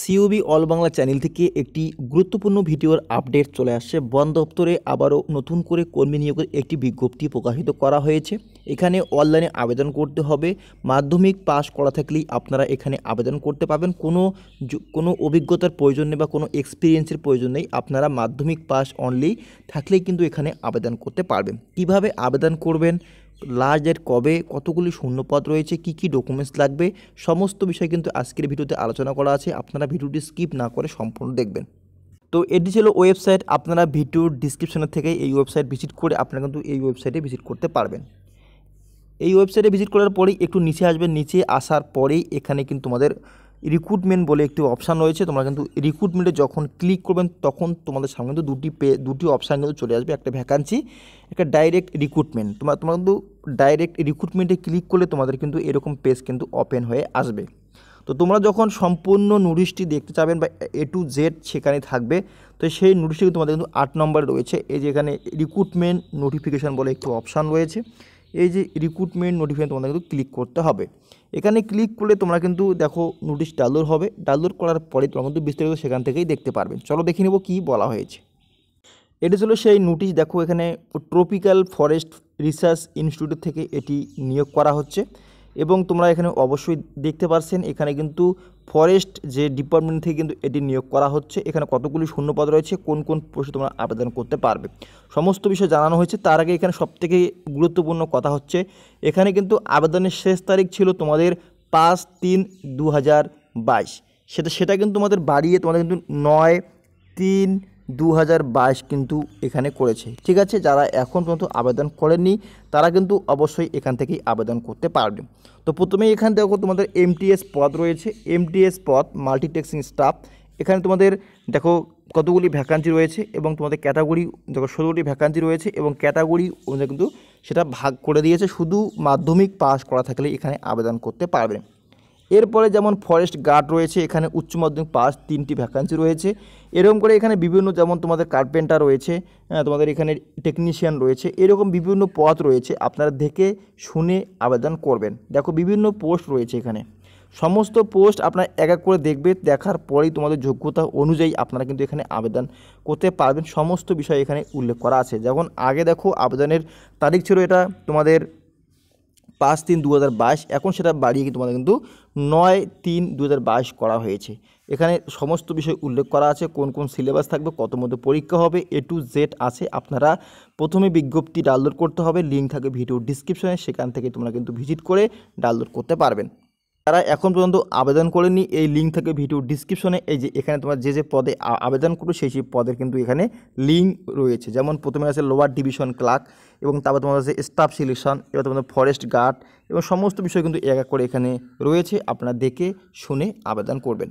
সিউবি all Bangla channel থেকে একটি গুরুত্বপূর্ণ ভিডিওর আপডেট চলে আসছে বন দপ্তরে আবারও নতুন করে কর্মী নিয়োগের একটি বিজ্ঞপ্তি প্রকাশিত করা হয়েছে এখানে অনলাইনে আবেদন করতে হবে মাধ্যমিক পাস করা থাকলেই আপনারা এখানে আবেদন করতে পারবেন কোনো কোনো অভিজ্ঞতার প্রয়োজন নেই বা কোনো এক্সপিরিয়েন্সের প্রয়োজন নেই আপনারা মাধ্যমিক পাস অনলি থাকলেই কিন্তু এখানে আবেদন করতে পারবেন কিভাবে আবেদন করবেন লাস্ট ডেট কবে কতগুলি শূন্যপদ রয়েছে কি কি ডকুমেন্টস লাগবে সমস্ত বিষয় কিন্তু আজকের ভিডিওতে আলোচনা করা আছে আপনারা ভিডিওটি স্কিপ না করে সম্পূর্ণ দেখবেন তো এটি ছিল ওয়েবসাইট আপনারা ভিডিওর ডিসক্রিপশনের থেকে এই ওয়েবসাইট ভিজিট করে আপনারা কিন্তু এই ওয়েবসাইটে ভিজিট করতে পারবেন এই ওয়েবসাইটে ভিজিট করার পরেই একটু নিচে আসবেন নিচে আসার পরেই এখানে কিন্তু তোমাদের রিক্রুটমেন্ট বলে একটি অপশান রয়েছে তোমরা কিন্তু রিক্রুটমেন্টে যখন ক্লিক করবেন তখন তোমাদের সামনে কিন্তু দুটি পে দুটি অপশান কিন্তু চলে আসবে একটা ভ্যাকান্সি একটা ডাইরেক্ট রিক্রুটমেন্ট তোমরা তোমরা কিন্তু ডাইরেক্ট রিক্রুটমেন্টে ক্লিক করলে তোমাদের কিন্তু এরকম পেজ কিন্তু ওপেন হয়ে আসবে তো তোমরা যখন সম্পূর্ণ নোটিশটি দেখতে চাবেন বা এ টু জেড সেখানে থাকবে তো সেই নোটিশটি তোমাদের কিন্তু আট নম্বরে রয়েছে এই যে এখানে রিক্রুটমেন্ট নোটিফিকেশান বলে একটি অপশান রয়েছে এই যে রিক্রুটমেন্ট নোটিফিকেশন তোমাদের কিন্তু ক্লিক করতে হবে এখানে ক্লিক করলে তোমরা কিন্তু দেখো নোটিশ ডাউনলোড হবে ডাউনলোড করার পরে তোমরা কিন্তু বিস্তারিত সেখান থেকেই দেখতে পারবে চলো দেখে নেবো কী বলা হয়েছে এটি ছিল সেই নোটিশ দেখো এখানে ট্রপিক্যাল ফরেস্ট রিসার্চ ইনস্টিটিউট থেকে এটি নিয়োগ করা হচ্ছে এবং তোমরা এখানে অবশ্যই দেখতে পারছেন এখানে কিন্তু ফরেস্ট যে ডিপার্টমেন্ট থেকে কিন্তু এটি নিয়োগ করা হচ্ছে এখানে কতগুলি শূন্যপদ রয়েছে কোন কোন পোস্টে তোমরা আবেদন করতে পারবে সমস্ত বিষয় জানানো হয়েছে তার আগে এখানে সবথেকে গুরুত্বপূর্ণ কথা হচ্ছে এখানে কিন্তু আবেদনের শেষ তারিখ ছিল তোমাদের পাঁচ তিন দু সেটা সেটা কিন্তু তোমাদের বাড়িয়ে তোমাদের কিন্তু নয় তিন দু কিন্তু এখানে করেছে ঠিক আছে যারা এখন পর্যন্ত আবেদন করেননি তারা কিন্তু অবশ্যই এখান থেকেই আবেদন করতে পারবে তো প্রথমেই এখান দেখো তোমাদের এমটিএস পদ রয়েছে এমটিএস পদ মাল্টিটেক্সিং স্টাফ এখানে তোমাদের দেখো কতগুলি ভ্যাকান্সি রয়েছে এবং তোমাদের ক্যাটাগরি দেখো ষোলোটি ভ্যাকান্সি রয়েছে এবং ক্যাটাগরি অনুযায়ী কিন্তু সেটা ভাগ করে দিয়েছে শুধু মাধ্যমিক পাস করা থাকলে এখানে আবেদন করতে পারবে এরপরে যেমন ফরেস্ট গার্ড রয়েছে এখানে উচ্চ মাধ্যমিক পাস তিনটি ভ্যাকান্সি রয়েছে এরকম করে এখানে বিভিন্ন যেমন তোমাদের কার্পেন্টার রয়েছে তোমাদের এখানে টেকনিশিয়ান রয়েছে এরকম বিভিন্ন পথ রয়েছে আপনারা দেখে শুনে আবেদন করবেন দেখো বিভিন্ন পোস্ট রয়েছে এখানে সমস্ত পোস্ট আপনার এক এক করে দেখবে দেখার পরেই তোমাদের যোগ্যতা অনুযায়ী আপনারা কিন্তু এখানে আবেদন করতে পারবেন সমস্ত বিষয় এখানে উল্লেখ করা আছে যেমন আগে দেখো আবেদনের তারিখ ছিল এটা তোমাদের পাঁচ তিন দু এখন সেটা বাড়িয়ে কিন্তু তোমাদের কিন্তু নয় তিন দু করা হয়েছে এখানে সমস্ত বিষয় উল্লেখ করা আছে কোন কোন সিলেবাস থাকবে কত মধ্যে পরীক্ষা হবে এ টু জেড আছে আপনারা প্রথমে বিজ্ঞপ্তি ডাউনলোড করতে হবে লিঙ্ক থাকে ভিডিও ডিসক্রিপশনে সেখান থেকে তোমরা কিন্তু ভিজিট করে ডাউনলোড করতে পারবেন তারা এখন পর্যন্ত আবেদন করেনি এই লিঙ্ক থেকে ভিডিও ডিসক্রিপশনে এই যে এখানে তোমরা যে যে পদে আবেদন করো সেই সেই পদের কিন্তু এখানে লিঙ্ক রয়েছে যেমন প্রথমে আছে লোয়ার ডিভিশন ক্লার্ক এবং তারপর তোমাদের আছে স্টাফ সিলেকশন এবার তোমাদের ফরেস্ট গার্ড এবং সমস্ত বিষয় কিন্তু এক এক করে এখানে রয়েছে আপনারা দেখে শুনে আবেদন করবেন